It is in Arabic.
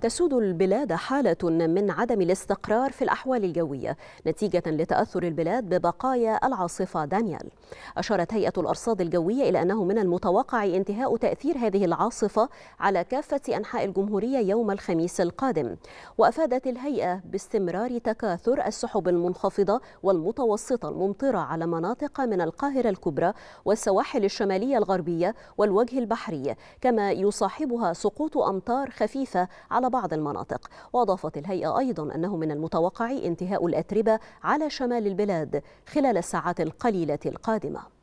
تسود البلاد حالة من عدم الاستقرار في الأحوال الجوية نتيجة لتأثر البلاد ببقايا العاصفة دانيال أشارت هيئة الأرصاد الجوية إلى أنه من المتوقع انتهاء تأثير هذه العاصفة على كافة أنحاء الجمهورية يوم الخميس القادم وأفادت الهيئة باستمرار تكاثر السحب المنخفضة والمتوسطة الممطرة على مناطق من القاهرة الكبرى والسواحل الشمالية الغربية والوجه البحري كما يصاحبها سقوط أمطار خفيفة على بعض المناطق وأضافت الهيئة أيضا أنه من المتوقع انتهاء الأتربة على شمال البلاد خلال الساعات القليلة القادمة